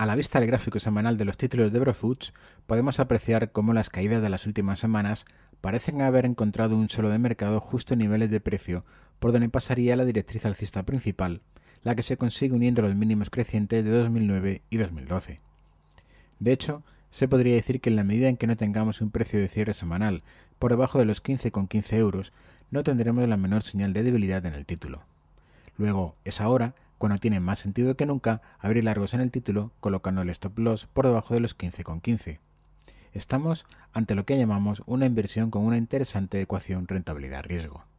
A la vista del gráfico semanal de los títulos de Brofoods, podemos apreciar cómo las caídas de las últimas semanas parecen haber encontrado un solo de mercado justo en niveles de precio, por donde pasaría la directriz alcista principal, la que se consigue uniendo los mínimos crecientes de 2009 y 2012. De hecho, se podría decir que en la medida en que no tengamos un precio de cierre semanal por debajo de los 15,15 euros, no tendremos la menor señal de debilidad en el título. Luego, es ahora cuando tiene más sentido que nunca abrir largos en el título colocando el stop loss por debajo de los 15,15. Estamos ante lo que llamamos una inversión con una interesante ecuación rentabilidad-riesgo.